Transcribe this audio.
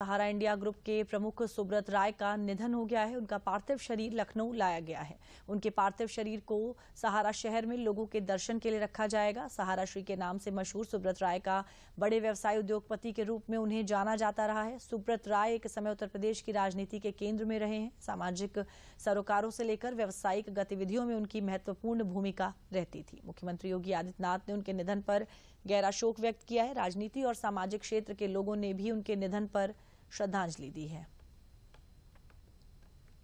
सहारा India group के प्रमुख सुब्रत राय का निधन हो गया है उनका पार्थिव शरीर लखनऊ लाया गया है उनके पार्थिव शरीर को सहारा शहर में लोगों के दर्शन के लिए रखा जाएगा सहारा श्री के नाम से मशहूर सुब्रत राय का बड़े व्यवसाय उद्योगपति के रूप में उन्हें जाना जाता रहा है सुब्रत राय एक समय उत्तर प्रदेश की राजनीति के केंद्र में रहे हैं सामाजिक सरोकारों से लेकर व्यावसायिक गतिविधियों में उनकी महत्वपूर्ण भूमिका रहती थी मुख्यमंत्री योगी आदित्यनाथ ने उनके निधन पर गहरा शोक व्यक्त किया है राजनीति और सामाजिक क्षेत्र के लोगों ने भी उनके निधन पर श्रद्धांजलि दी है